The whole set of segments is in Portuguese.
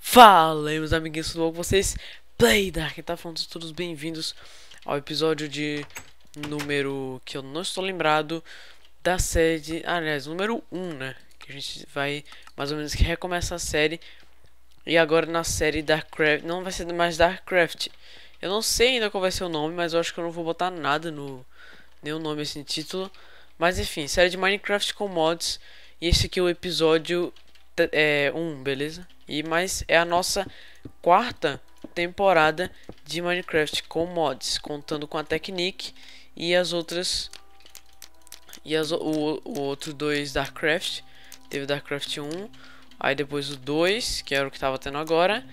Fala aí, meus amiguinhos, tudo bom com vocês? Play Dark, tá falando todos bem-vindos ao episódio de número que eu não estou lembrado da série, de, aliás, número 1, né? Que a gente vai mais ou menos que recomeça a série e agora na série Darkcraft, não vai ser mais Darkcraft. Eu não sei ainda qual vai ser o nome, mas eu acho que eu não vou botar nada no nenhum nome assim título. Mas enfim, série de Minecraft com mods. E esse aqui é o episódio é, um, beleza? E mais é a nossa quarta temporada de Minecraft com mods, contando com a Technique e as outras e as, o, o outro dois Darkcraft, teve Darkcraft 1, aí depois o 2, que era o que tava tendo agora.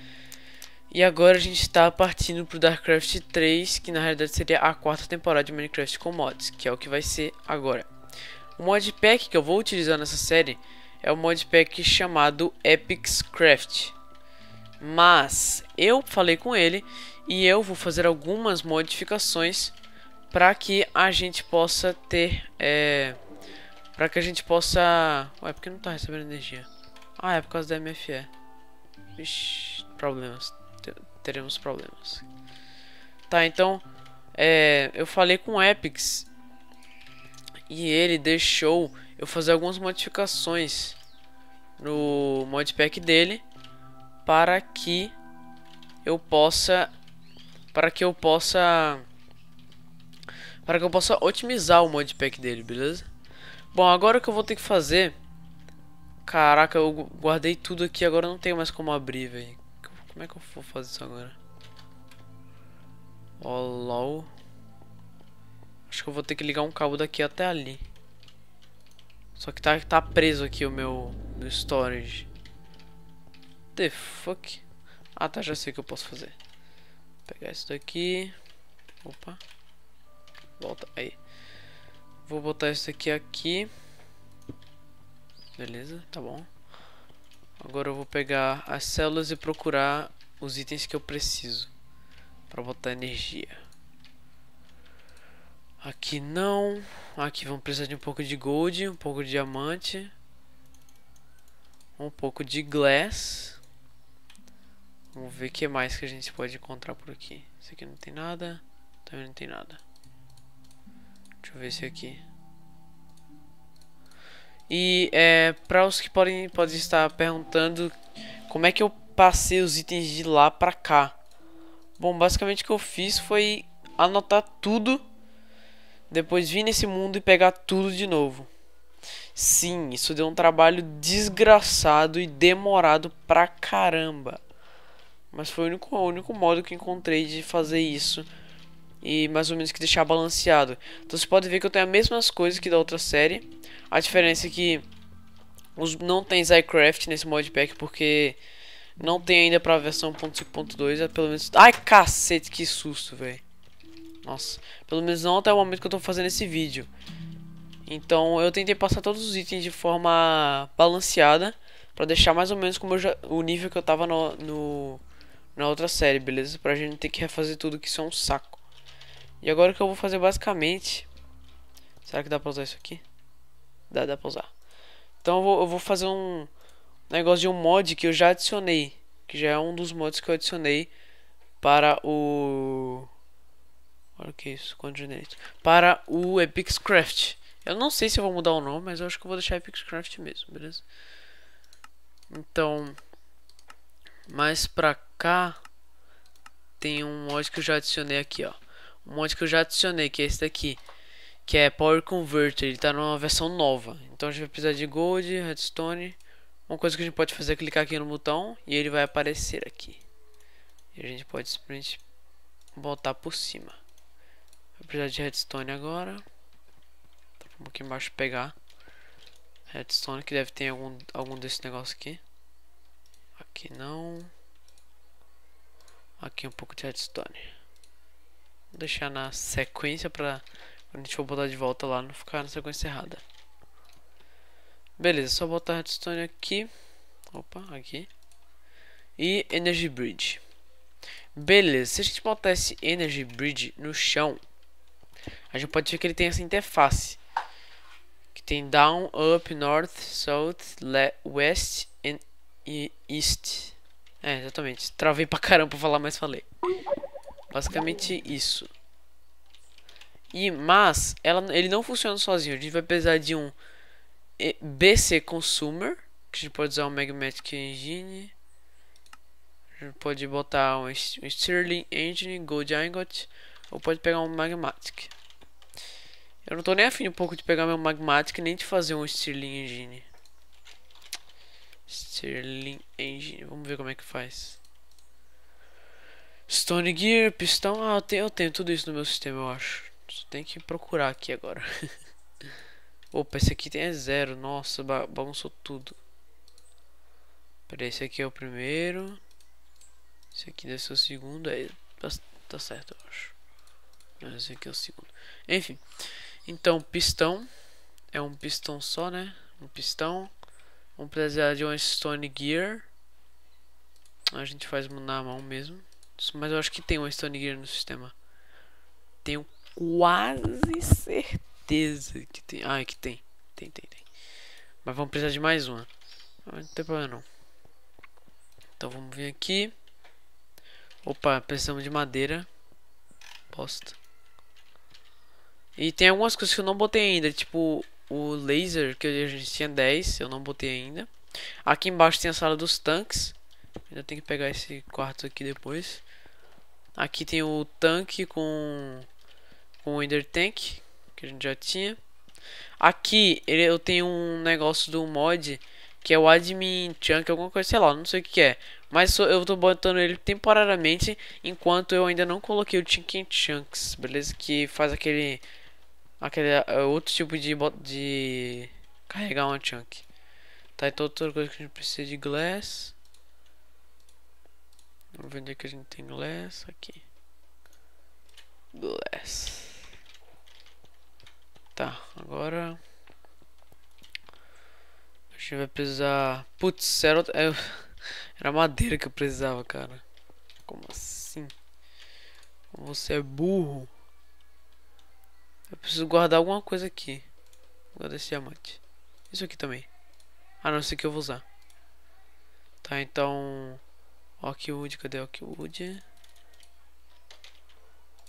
E agora a gente está partindo pro Darkcraft 3, que na realidade seria a quarta temporada de Minecraft com mods, que é o que vai ser agora. O mod pack que eu vou utilizar nessa série é um modpack chamado Epics Craft. Mas eu falei com ele e eu vou fazer algumas modificações para que a gente possa ter é, para que a gente possa Ué, por que não tá recebendo energia? Ah, é por causa da MFE. Ixi, problemas. Teremos problemas. Tá, então é, eu falei com o Epics e ele deixou eu fazer algumas modificações no modpack dele para que eu possa para que eu possa para que eu possa otimizar o modpack dele, beleza? Bom, agora o que eu vou ter que fazer Caraca, eu guardei tudo aqui, agora não tenho mais como abrir, velho. Como é que eu vou fazer isso agora? Oh, lol. Acho que eu vou ter que ligar um cabo daqui até ali. Só que tá, tá preso aqui o meu, meu storage. The fuck? Ah tá, já sei o que eu posso fazer. Vou pegar isso daqui. Opa. Volta aí. Vou botar isso aqui aqui. Beleza, tá bom. Agora eu vou pegar as células e procurar os itens que eu preciso para botar energia. Aqui não. Aqui vamos precisar de um pouco de gold, um pouco de diamante. Um pouco de glass. Vamos ver o que mais que a gente pode encontrar por aqui. Isso aqui não tem nada. Também não tem nada. Deixa eu ver esse aqui. E é, para os que podem, podem estar perguntando como é que eu passei os itens de lá para cá. Bom, basicamente o que eu fiz foi anotar tudo depois vir nesse mundo e pegar tudo de novo. Sim, isso deu um trabalho desgraçado e demorado pra caramba. Mas foi o único, o único modo que encontrei de fazer isso. E mais ou menos que deixar balanceado. Então você pode ver que eu tenho as mesmas coisas que da outra série. A diferença é que os, não tem Zycraft nesse modpack porque não tem ainda pra versão 1.5.2. É pelo menos. Ai cacete, que susto, velho. Nossa, pelo menos não até o momento que eu tô fazendo esse vídeo. Então eu tentei passar todos os itens de forma balanceada para deixar mais ou menos como já, o nível que eu tava no, no, na outra série, beleza? Pra gente ter que refazer tudo que isso é um saco. E agora o que eu vou fazer basicamente... Será que dá pra usar isso aqui? Dá, dá pra usar. Então eu vou, eu vou fazer um negócio de um mod que eu já adicionei. Que já é um dos mods que eu adicionei para o Olha o que é isso, conta Para o Epics Craft. Eu não sei se eu vou mudar o nome, mas eu acho que eu vou deixar Epics Craft mesmo, beleza? Então, mais pra cá tem um mod que eu já adicionei aqui, ó. Um mod que eu já adicionei, que é esse daqui. Que é Power Converter, ele tá numa versão nova. Então a gente vai precisar de Gold, Redstone. Uma coisa que a gente pode fazer é clicar aqui no botão e ele vai aparecer aqui. E a gente pode simplesmente botar por cima precisar de redstone agora. Tá um pouquinho embaixo pegar. Redstone que deve ter algum, algum desse negócio aqui. Aqui não. Aqui um pouco de redstone. Vou deixar na sequência pra quando a gente for botar de volta lá não ficar na sequência errada. Beleza, só botar redstone aqui. Opa, aqui. E Energy Bridge. Beleza, se a gente botar esse Energy Bridge no chão, a gente pode ver que ele tem essa interface. Que tem down, up, north, south, west and east. É, exatamente. Travei pra caramba pra falar, mas falei. Basicamente isso. E, mas, ela, ele não funciona sozinho. A gente vai precisar de um BC Consumer. Que a gente pode usar o Magmatic Engine. A gente pode botar um, sterling Stirling Engine, Gold Ingot. Ou pode pegar um Magmatic. Eu não tô nem afim um pouco de pegar meu Magmatic nem de fazer um Stirling Engine. Stirling Engine. Vamos ver como é que faz. Stone Gear, pistão. Ah, eu tenho, eu tenho tudo isso no meu sistema, eu acho. Só tem que procurar aqui agora. Opa, esse aqui tem é zero. Nossa, ba bagunçou tudo. Peraí, esse aqui é o primeiro. Esse aqui deve ser o segundo. Aí é, tá, tá certo, eu acho. Esse aqui é o segundo. Enfim. Então, pistão. É um pistão só, né? Um pistão. Vamos precisar de um Stone Gear. A gente faz na mão mesmo. Mas eu acho que tem um Stone Gear no sistema. Tenho quase certeza que tem. Ah, é que tem. Tem, tem, tem. Mas vamos precisar de mais uma. Ah, não tem problema não. Então vamos vir aqui. Opa, precisamos de madeira. Bosta. E tem algumas coisas que eu não botei ainda, tipo o laser, que a gente tinha 10, eu não botei ainda. Aqui embaixo tem a sala dos tanques. Ainda tem que pegar esse quarto aqui depois. Aqui tem o tanque com, com o Ender Tank, que a gente já tinha. Aqui ele, eu tenho um negócio do mod, que é o Admin Chunk, alguma coisa, sei lá, não sei o que é. Mas eu tô botando ele temporariamente, enquanto eu ainda não coloquei o chunk Chunks, beleza? Que faz aquele Aquele é, é outro tipo de, de carregar um chunk. Tá, então outra coisa que a gente precisa de glass. Vamos ver onde é que a gente tem glass. Aqui. Glass. Tá, agora... A gente vai precisar... Putz, era, outra... era madeira que eu precisava, cara. Como assim? Você é burro. Eu preciso guardar alguma coisa aqui. guardar esse diamante. Isso aqui também. Ah, não, sei que eu vou usar. Tá, então... Oakwood, cadê Oakwood?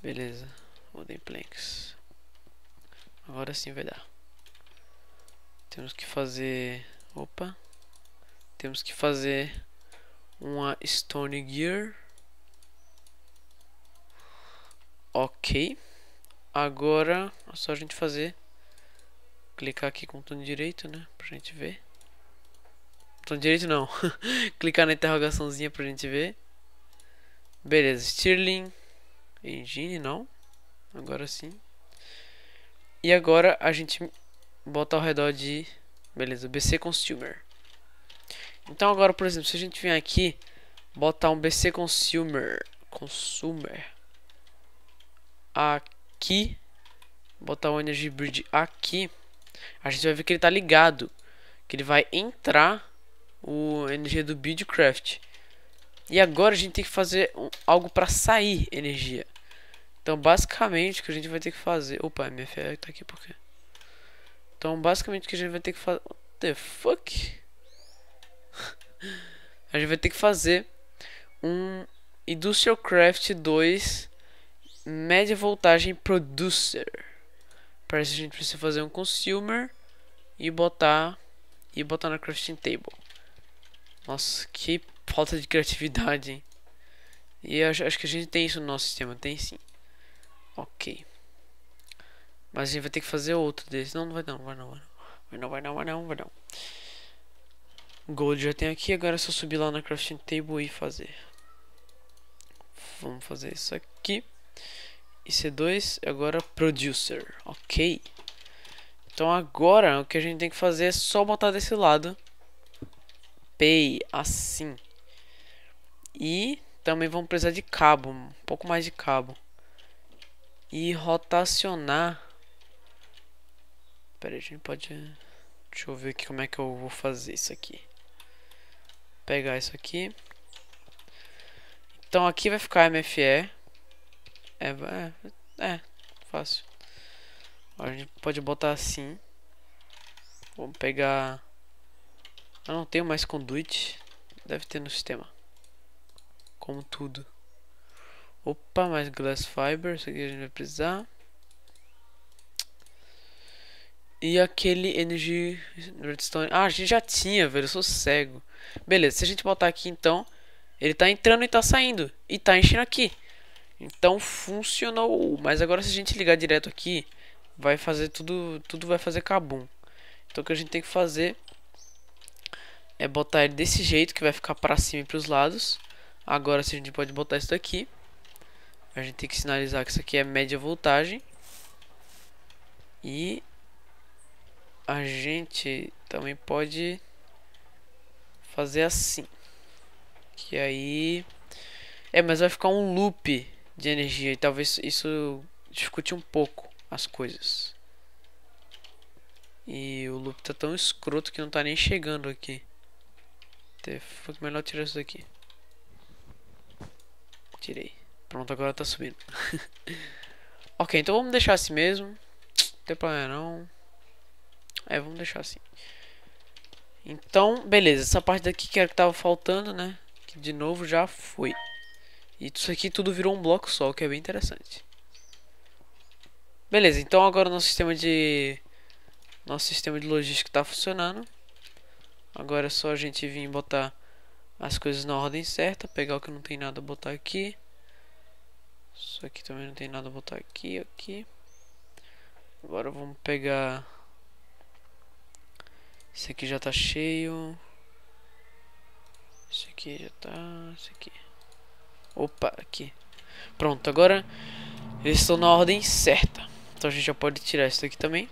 Beleza. Wooden planks. Agora sim vai dar. Temos que fazer... Opa. Temos que fazer uma stone gear. Ok. Agora é só a gente fazer. Clicar aqui com o botão direito, né? Pra gente ver. Botão direito não. Clicar na interrogaçãozinha pra gente ver. Beleza, Stirling. Engine não. Agora sim. E agora a gente bota ao redor de. Beleza, BC Consumer. Então agora, por exemplo, se a gente vier aqui, botar um BC Consumer. Consumer. Aqui aqui. Botar o Energy Bridge aqui. A gente vai ver que ele tá ligado. Que ele vai entrar o energia do Buildcraft. E agora a gente tem que fazer um, algo para sair energia. Então basicamente o que a gente vai ter que fazer... Opa, minha fé tá aqui por quê? Então basicamente o que a gente vai ter que fazer... What the fuck? a gente vai ter que fazer um Industrial Craft 2 média voltagem producer. Parece que a gente precisa fazer um consumer e botar e botar na crafting table. Nossa, que falta de criatividade, hein? E acho, acho que a gente tem isso no nosso sistema, tem sim. Ok. Mas a gente vai ter que fazer outro desse. Não, não vai não, vai não, vai não. Vai não, vai não, vai não, vai não. Gold já tem aqui, agora é só subir lá na crafting table e fazer. Vamos fazer isso aqui e C2 agora producer, ok? Então agora o que a gente tem que fazer é só botar desse lado pay assim. E também vamos precisar de cabo, um pouco mais de cabo. E rotacionar. Pera aí, a gente pode... Deixa eu ver aqui como é que eu vou fazer isso aqui. Pegar isso aqui. Então aqui vai ficar MFE. É, é, é, fácil. A gente pode botar assim. Vamos pegar... Eu não tenho mais conduit. Deve ter no sistema. Como tudo. Opa, mais glass fiber. Isso aqui a gente vai precisar. E aquele energy redstone. Ah, a gente já tinha, velho. Eu sou cego. Beleza, se a gente botar aqui então. Ele tá entrando e tá saindo. E tá enchendo aqui. Então funcionou, mas agora se a gente ligar direto aqui, vai fazer tudo, tudo vai fazer cabum. Então o que a gente tem que fazer é botar ele desse jeito que vai ficar para cima e para os lados. Agora se a gente pode botar isso daqui. A gente tem que sinalizar que isso aqui é média voltagem. E a gente também pode fazer assim. Que aí é, mas vai ficar um loop de energia e talvez isso discute um pouco as coisas. E o loop tá tão escroto que não tá nem chegando aqui. Foi melhor tirar isso daqui. Tirei. Pronto, agora tá subindo. ok, então vamos deixar assim mesmo. Não tem problema não. É, vamos deixar assim. Então, beleza. Essa parte daqui que era que tava faltando, né? Que de novo já foi. E isso aqui tudo virou um bloco só, o que é bem interessante. Beleza, então agora nosso sistema de nosso sistema de logística está funcionando. Agora é só a gente vir botar as coisas na ordem certa, pegar o que não tem nada, botar aqui. Isso aqui também não tem nada, botar aqui, aqui. Agora vamos pegar Esse aqui já está cheio. Esse aqui já está, esse aqui. Opa, aqui. Pronto, agora eles estão na ordem certa. Então a gente já pode tirar isso daqui também.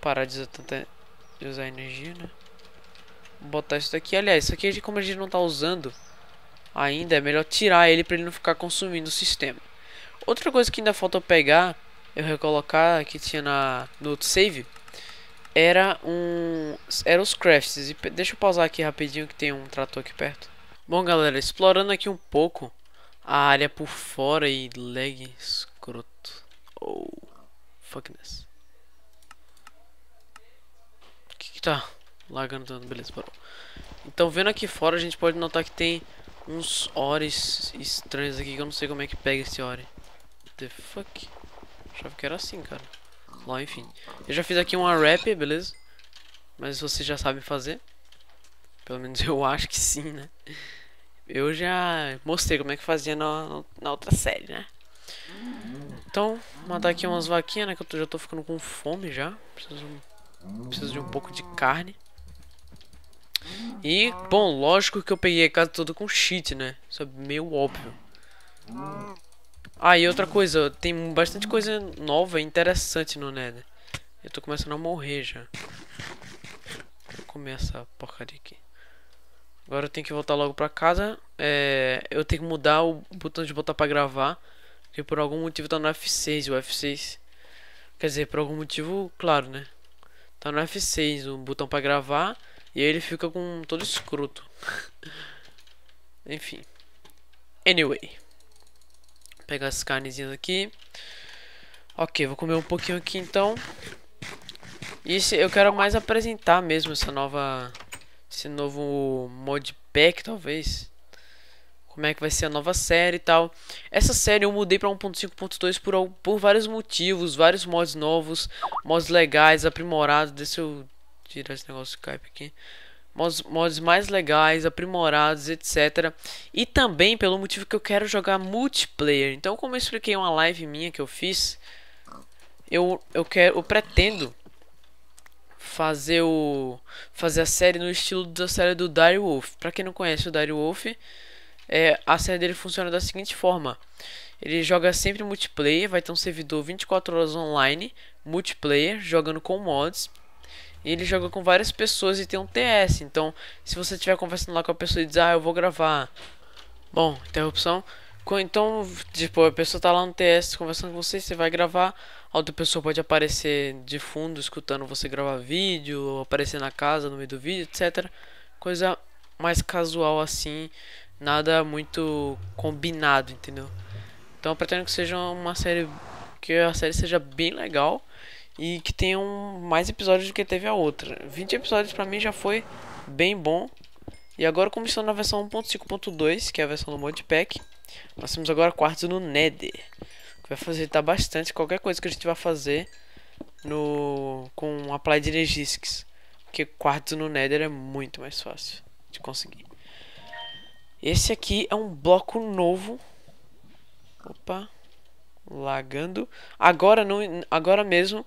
Parar de usar, tanta, de usar energia, né? Vou botar isso daqui. Aliás, isso aqui como a gente não está usando ainda, é melhor tirar ele para ele não ficar consumindo o sistema. Outra coisa que ainda falta eu pegar, eu recolocar que tinha na, no outro save, era um era os crafts. E deixa eu pausar aqui rapidinho que tem um trator aqui perto. Bom, galera, explorando aqui um pouco, a área por fora e lag escroto. Oh, fuckness. O que, que tá lagando tanto? Beleza, parou. Então, vendo aqui fora, a gente pode notar que tem uns ores estranhos aqui que eu não sei como é que pega esse ore. The fuck? Achava que era assim, cara. Lá, enfim. Eu já fiz aqui uma rap, beleza? Mas vocês já sabem fazer. Pelo menos eu acho que sim, né? eu já mostrei como é que fazia na, na outra série, né? Então, matar aqui umas vaquinhas, né? Que eu já tô ficando com fome já. Preciso, preciso de um pouco de carne. E, bom, lógico que eu peguei a casa toda com cheat, né? Isso é meio óbvio. Ah, e outra coisa, tem bastante coisa nova e interessante no Nether. Eu tô começando a morrer já. Vou comer essa porcaria aqui. Agora eu tenho que voltar logo pra casa. É, eu tenho que mudar o botão de botar pra gravar. Porque por algum motivo tá no F6. O F6. Quer dizer, por algum motivo, claro, né? Tá no F6 o botão pra gravar. E aí ele fica com todo escroto. Enfim. Anyway. Vou pegar as carnezinhas aqui. Ok, vou comer um pouquinho aqui então. E eu quero mais apresentar mesmo essa nova esse novo modpack, talvez. Como é que vai ser a nova série e tal. Essa série eu mudei para 1.5.2 por, por vários motivos. Vários mods novos. Mods legais, aprimorados. Deixa eu tirar esse negócio de Skype aqui. Mods, mods mais legais, aprimorados, etc. E também pelo motivo que eu quero jogar multiplayer. Então, como eu expliquei uma live minha que eu fiz, eu, eu quero, eu pretendo fazer o fazer a série no estilo da série do Direwolf. Wolf. Para quem não conhece o Direwolf, Wolf, é, a série dele funciona da seguinte forma: ele joga sempre multiplayer, vai ter um servidor 24 horas online, multiplayer, jogando com mods. E ele joga com várias pessoas e tem um TS. Então, se você estiver conversando lá com a pessoa e diz: "Ah, eu vou gravar". Bom, interrupção. Então, tipo, a pessoa tá lá no TS conversando com você, você vai gravar, a outra pessoa pode aparecer de fundo escutando você gravar vídeo, ou aparecer na casa no meio do vídeo, etc. Coisa mais casual assim, nada muito combinado, entendeu? Então eu pretendo que seja uma série que a série seja bem legal e que tenha um, mais episódios do que teve a outra. 20 episódios para mim já foi bem bom. E agora como estou na versão 1.5.2, que é a versão do Modpack, nós temos agora quartos no Nether. Que vai facilitar bastante qualquer coisa que a gente vai fazer no com a Applied Energistics. Porque quartos no Nether é muito mais fácil de conseguir. Esse aqui é um bloco novo. Opa. Lagando. Agora, não, agora mesmo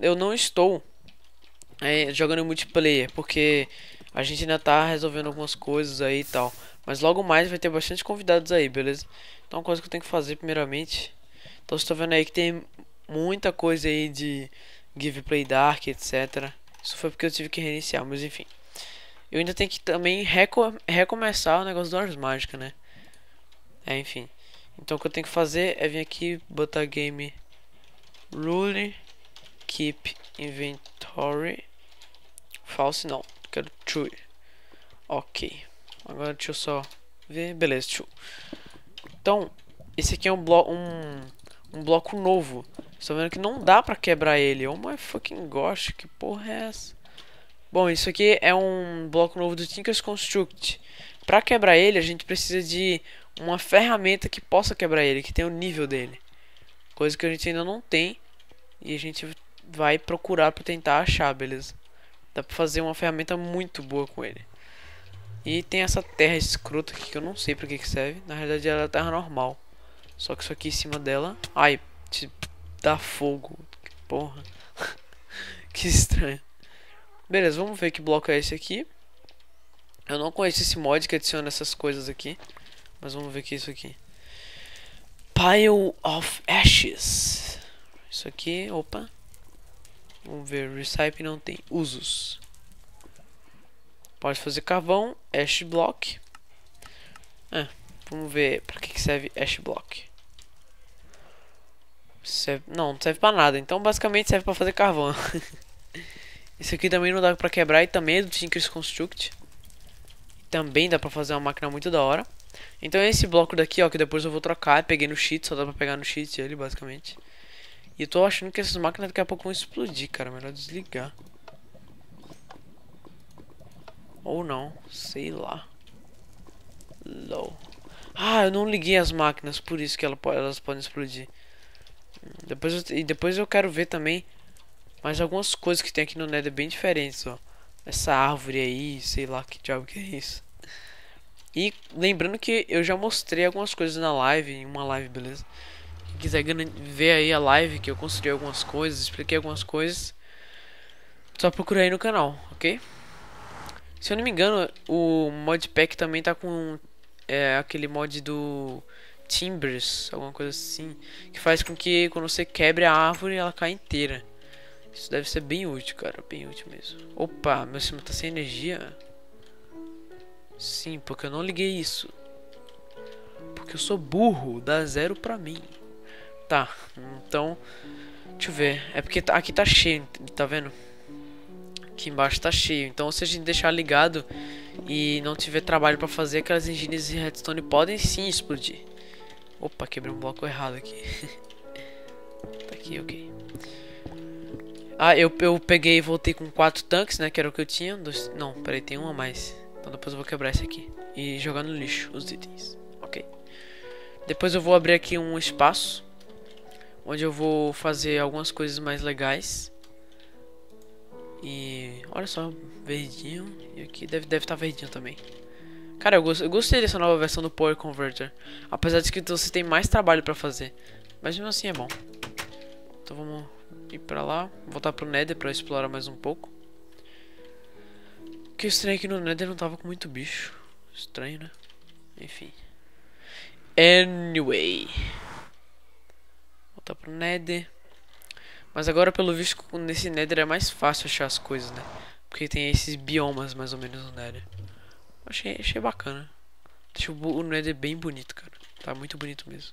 eu não estou é, jogando multiplayer. Porque a gente ainda tá resolvendo algumas coisas aí e tal. Mas logo mais vai ter bastante convidados aí, beleza? Então uma coisa que eu tenho que fazer primeiramente. Então vocês estão vendo aí que tem muita coisa aí de Giveplay Dark, etc. Isso foi porque eu tive que reiniciar, mas enfim. Eu ainda tenho que também reco recomeçar o negócio do Ars Mágica, né? É, enfim. Então o que eu tenho que fazer é vir aqui, botar game rule keep inventory false não, quero true. OK. Agora deixa eu só ver. Beleza, deixa eu... Então, esse aqui é um, blo um, um bloco novo. Estou tá vendo que não dá pra quebrar ele. Oh my fucking gosh, que porra é essa? Bom, isso aqui é um bloco novo do Tinker's Construct. Pra quebrar ele, a gente precisa de uma ferramenta que possa quebrar ele, que tenha o nível dele. Coisa que a gente ainda não tem. E a gente vai procurar pra tentar achar, beleza? Dá pra fazer uma ferramenta muito boa com ele. E tem essa terra escrota aqui que eu não sei pra que, que serve. Na realidade ela é terra normal. Só que isso aqui em cima dela. Ai, te dá fogo. Que porra. que estranho. Beleza, vamos ver que bloco é esse aqui. Eu não conheço esse mod que adiciona essas coisas aqui. Mas vamos ver que é isso aqui. Pile of Ashes. Isso aqui, opa. Vamos ver, recipe não tem usos. Pode fazer carvão, ash block. É, vamos ver para que, serve ash block. Serve, não, não serve para nada. Então basicamente serve para fazer carvão. Isso aqui também não dá para quebrar e também é do Tinker's Construct. Também dá para fazer uma máquina muito da hora. Então esse bloco daqui, ó, que depois eu vou trocar. Peguei no cheat, só dá pra pegar no cheat ele, basicamente. E eu tô achando que essas máquinas daqui a pouco vão explodir, cara. Melhor desligar. Ou não, sei lá. Low. Ah, eu não liguei as máquinas, por isso que elas podem explodir. Hum, depois eu, e depois eu quero ver também mais algumas coisas que tem aqui no Nether bem diferentes, ó. Essa árvore aí, sei lá que diabo que é isso. E lembrando que eu já mostrei algumas coisas na live, em uma live, beleza? Quem quiser ver aí a live que eu construí algumas coisas, expliquei algumas coisas, só procura aí no canal, ok? Se eu não me engano, o modpack também tá com é, aquele mod do Timbers, alguma coisa assim, que faz com que quando você quebre a árvore ela cai inteira. Isso deve ser bem útil, cara, bem útil mesmo. Opa, meu cima tá sem energia. Sim, porque eu não liguei isso. Porque eu sou burro, dá zero pra mim. Tá, então, deixa eu ver. É porque tá, aqui tá cheio, tá vendo? que embaixo está cheio. Então, se a gente deixar ligado e não tiver trabalho para fazer, aquelas engines de redstone podem sim explodir. Opa, quebrei um bloco errado aqui. tá aqui, ok. Ah, eu, eu peguei e voltei com quatro tanques, né? Que era o que eu tinha. Dois... Não, peraí, tem um a mais. Então depois eu vou quebrar esse aqui. E jogar no lixo os itens. Ok. Depois eu vou abrir aqui um espaço. Onde eu vou fazer algumas coisas mais legais. E olha só, verdinho. E aqui deve estar deve tá verdinho também. Cara, eu, gost, eu gostei dessa nova versão do Power Converter. Apesar de que você tem mais trabalho pra fazer. Mas mesmo assim é bom. Então vamos ir pra lá. Voltar pro Nether pra explorar mais um pouco. Que é estranho é que no Nether não tava com muito bicho. Estranho, né? Enfim. Anyway. Voltar pro Nether. Mas agora, pelo visto, nesse Nether é mais fácil achar as coisas, né? Porque tem esses biomas, mais ou menos, no Nether. Achei, achei bacana. Deixa o Nether bem bonito, cara. Tá muito bonito mesmo.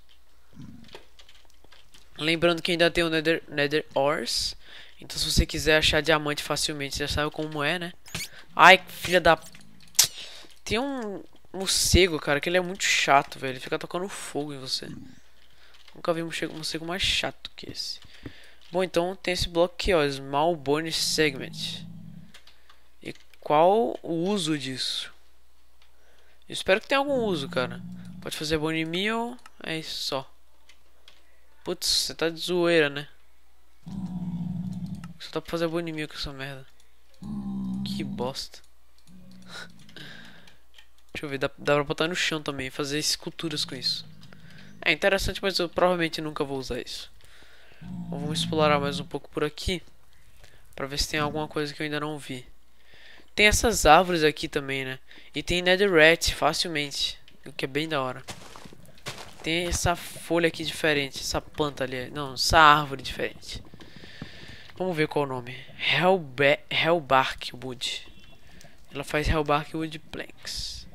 Lembrando que ainda tem o Nether, Nether Ores. Então, se você quiser achar diamante facilmente, já sabe como é, né? Ai, filha da... Tem um morcego, cara, que ele é muito chato, velho. Ele fica tocando fogo em você. Nunca vi um morcego mais chato que esse. Bom, então tem esse bloco aqui, ó, Small Bonus Segment. E qual o uso disso? Eu espero que tenha algum uso, cara. Pode fazer Bonnie Meal, é isso só. Putz, você tá de zoeira, né? Só dá pra fazer Bonnie Meal com essa merda. Que bosta. Deixa eu ver, dá, dá pra botar no chão também, fazer esculturas com isso. É interessante, mas eu provavelmente nunca vou usar isso vamos explorar mais um pouco por aqui. Pra ver se tem alguma coisa que eu ainda não vi. Tem essas árvores aqui também, né? E tem netherite facilmente. O que é bem da hora. Tem essa folha aqui diferente. Essa planta ali. Não, essa árvore diferente. Vamos ver qual é o nome. Hellbe Hellbark Wood. Ela faz Hellbark Wood Planks.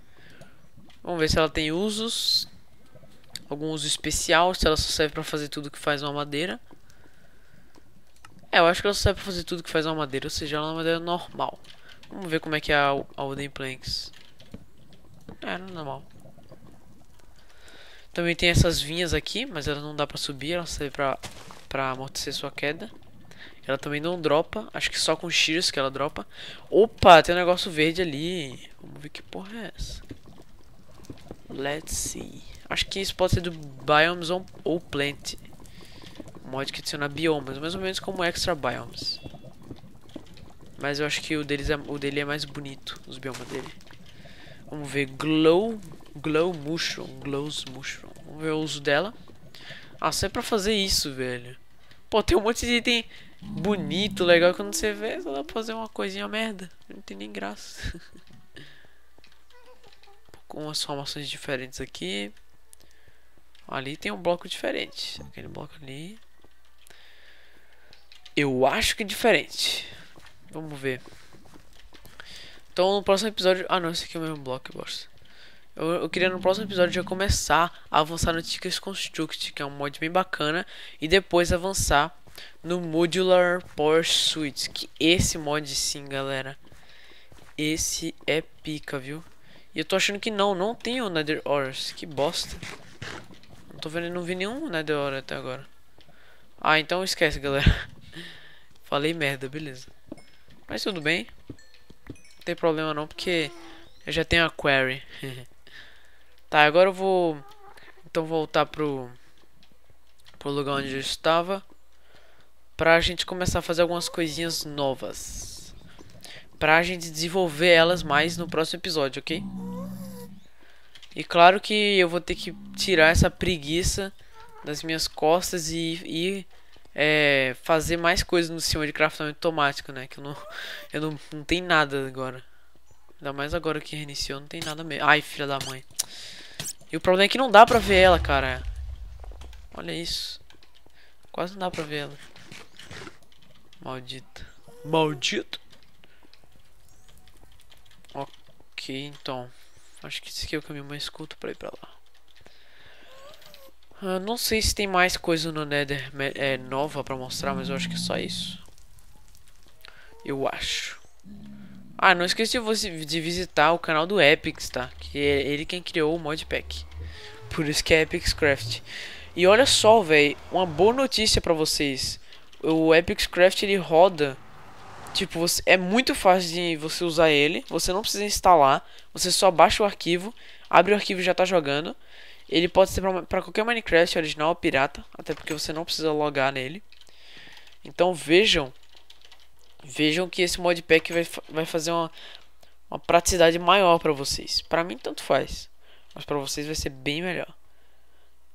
Vamos ver se ela tem usos. Algum uso especial. Se ela só serve pra fazer tudo que faz uma madeira. É, eu acho que ela serve pra fazer tudo que faz uma madeira, ou seja, ela é uma madeira normal. Vamos ver como é que é a, a Wooden Planks. É, é, normal. Também tem essas vinhas aqui, mas ela não dá pra subir, ela serve pra, pra amortecer sua queda. Ela também não dropa, acho que só com tiros que ela dropa. Opa, tem um negócio verde ali. Vamos ver que porra é essa. Let's see. Acho que isso pode ser do Biomes ou Plant mod que adiciona biomas, mais ou menos como extra biomes. Mas eu acho que o, deles é, o dele é mais bonito, os biomas dele. Vamos ver Glow, Glow Mushroom, Glows Mushroom. Vamos ver o uso dela. Ah, só é pra fazer isso, velho. Pô, tem um monte de item bonito, legal, quando você vê, só dá pra fazer uma coisinha merda. Não tem nem graça. Com as formações diferentes aqui. Ali tem um bloco diferente. Aquele bloco ali. Eu acho que é diferente. Vamos ver. Então no próximo episódio... Ah não, esse aqui é o mesmo bloco, eu Eu, eu queria no próximo episódio já começar a avançar no Tickets Construct, que é um mod bem bacana. E depois avançar no Modular Suite. que esse mod sim, galera. Esse é pica, viu? E eu tô achando que não, não tem o Nether Ores. Que bosta. Não tô vendo, não vi nenhum Nether Ore até agora. Ah, então esquece, galera. Falei merda, beleza. Mas tudo bem. Não tem problema não, porque eu já tenho a query. tá, agora eu vou... Então voltar pro... Pro lugar onde eu estava. Pra gente começar a fazer algumas coisinhas novas. Pra gente desenvolver elas mais no próximo episódio, ok? E claro que eu vou ter que tirar essa preguiça das minhas costas e... ir é, fazer mais coisas no sistema de craftamento automático, né? Que eu não, eu não, não tem nada agora. Ainda mais agora que reiniciou, não tem nada mesmo. Ai, filha da mãe. E o problema é que não dá pra ver ela, cara. Olha isso. Quase não dá pra ver ela. Maldito, Maldito. Ok, então. Acho que esse aqui é o caminho mais curto pra ir pra lá. Eu ah, não sei se tem mais coisa no Nether é, nova pra mostrar, mas eu acho que é só isso. Eu acho. Ah, não esqueci de visitar o canal do Epix, tá? Que é ele quem criou o modpack. Por isso que é Epic's Craft. E olha só, velho, uma boa notícia pra vocês. O Epic's Craft ele roda Tipo, você, é muito fácil de você usar ele. Você não precisa instalar. Você só baixa o arquivo. Abre o arquivo e já tá jogando. Ele pode ser para qualquer Minecraft original ou pirata, até porque você não precisa logar nele. Então vejam, vejam que esse modpack vai, vai fazer uma, uma praticidade maior para vocês. Para mim tanto faz, mas para vocês vai ser bem melhor.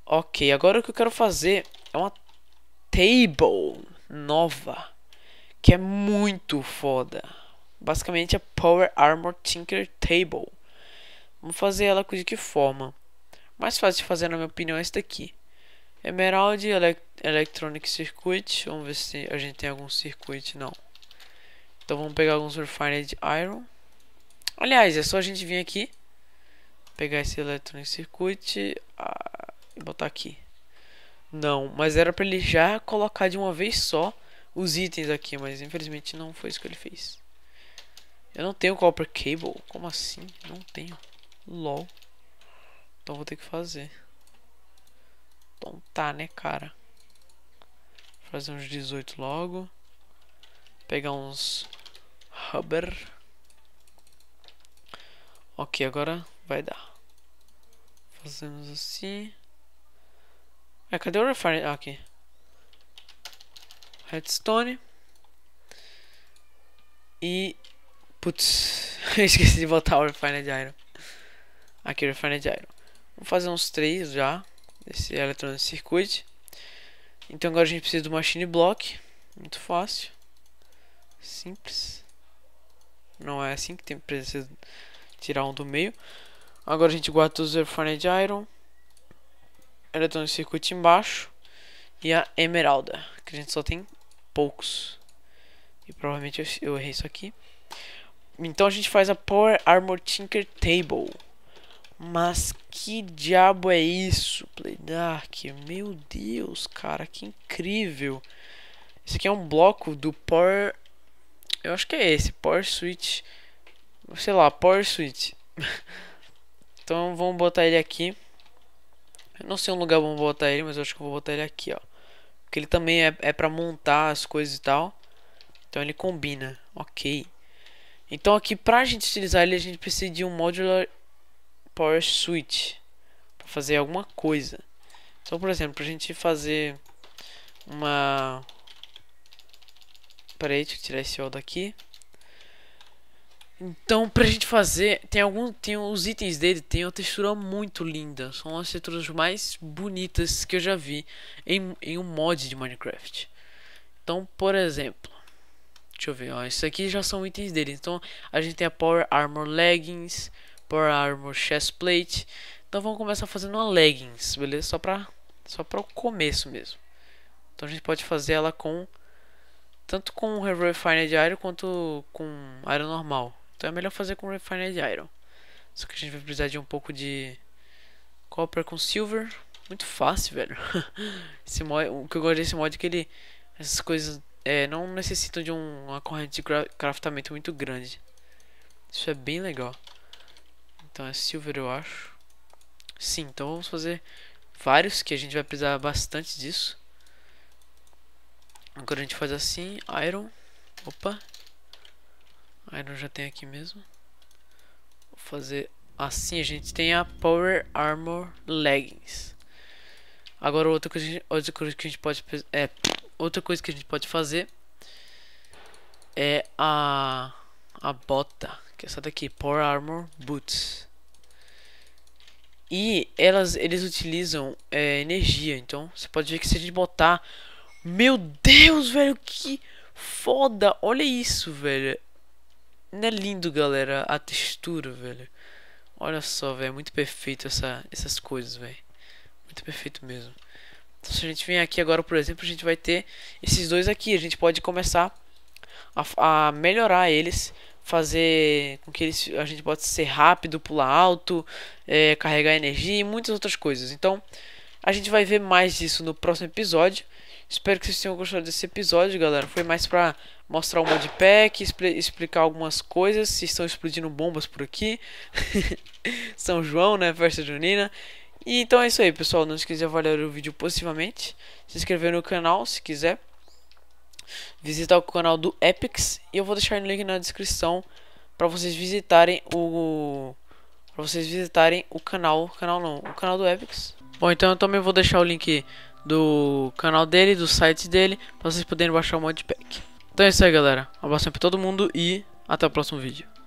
Ok, agora o que eu quero fazer é uma table nova, que é muito foda. Basicamente a é Power Armor Tinker Table. Vamos fazer ela de que forma? mais fácil de fazer, na minha opinião, é esse daqui. Emerald Electronic Circuit. Vamos ver se a gente tem algum circuit. Não. Então vamos pegar alguns Refined Iron. Aliás, é só a gente vir aqui. Pegar esse Electronic Circuit. Ah, e botar aqui. Não, mas era para ele já colocar de uma vez só os itens aqui. Mas infelizmente não foi isso que ele fez. Eu não tenho Copper Cable. Como assim? Não tenho. LOL. Então vou ter que fazer. Então tá, né, cara? fazer uns 18 logo. Pegar uns rubber. Ok, agora vai dar. Fazemos assim. É, cadê o refine? Ah, aqui. Redstone. E... Putz, esqueci de botar o Refined Iron. Aqui, Refined Iron. Vou fazer uns três já. Desse eletrônico Circuit. Então agora a gente precisa do Machine Block. Muito fácil. Simples. Não é assim que tem precisa tirar um do meio. Agora a gente guarda o Zerforned Iron. Eletrônico Circuit embaixo. E a Emeralda. Que a gente só tem poucos. E provavelmente eu errei isso aqui. Então a gente faz a Power Armor Tinker Table. Mas que diabo é isso, Play Dark? Meu Deus, cara, que incrível. Esse aqui é um bloco do Power... Eu acho que é esse, Power Switch. Sei lá, Power Switch. então vamos botar ele aqui. Eu não sei um lugar vamos botar ele, mas eu acho que eu vou botar ele aqui, ó. Porque ele também é, é pra montar as coisas e tal. Então ele combina, ok. Então aqui pra gente utilizar ele, a gente precisa de um Modular Power Suite para fazer alguma coisa. Então, por exemplo, a gente fazer uma. Peraí, deixa eu tirar esse O daqui. Então, pra gente fazer, tem algum, tem os itens dele, tem uma textura muito linda. São as texturas mais bonitas que eu já vi em, em um mod de Minecraft. Então, por exemplo, deixa eu ver, ó, isso aqui já são itens dele. Então, a gente tem a Power Armor Leggings, Power Armor Chest Plate. Então vamos começar fazendo uma leggings, beleza? Só para, só para o começo mesmo. Então a gente pode fazer ela com tanto com Refined Iron quanto com Iron normal. Então é melhor fazer com Refined Iron. Só que a gente vai precisar de um pouco de Copper com Silver. Muito fácil, velho. Esse mod, o que eu gosto desse mod é que ele... Essas coisas é, não necessitam de um, uma corrente de craftamento muito grande. Isso é bem legal. Então é silver, eu acho. Sim, então vamos fazer vários, que a gente vai precisar bastante disso. Agora a gente faz assim, iron. Opa. Iron já tem aqui mesmo. Vou fazer assim, a gente tem a Power Armor Leggings. Agora outra coisa, outra coisa que a gente pode é outra coisa que a gente pode fazer é a a bota, que é essa daqui, Power Armor Boots. E elas, eles utilizam é, energia. Então você pode ver que se a gente botar. Meu Deus, velho, que foda! Olha isso, velho. Não é lindo, galera, a textura, velho. Olha só, velho, é muito perfeito essa, essas coisas, velho. Muito perfeito mesmo. Então, se a gente vem aqui agora, por exemplo, a gente vai ter esses dois aqui. A gente pode começar a, a melhorar eles fazer com que eles, a gente possa ser rápido, pular alto, é, carregar energia e muitas outras coisas. Então, a gente vai ver mais disso no próximo episódio. Espero que vocês tenham gostado desse episódio, galera. Foi mais pra mostrar o modpack, expl explicar algumas coisas. Se estão explodindo bombas por aqui. São João, né? Festa Junina. E então é isso aí, pessoal. Não esqueça de avaliar o vídeo positivamente. Se inscrever no canal se quiser visitar o canal do Epix e eu vou deixar o link na descrição para vocês visitarem o para vocês visitarem o canal, o canal não, o canal do Epix. Bom, então eu também vou deixar o link do canal dele, do site dele, para vocês poderem baixar o modpack. Então é isso aí, galera. Um abraço para todo mundo e até o próximo vídeo.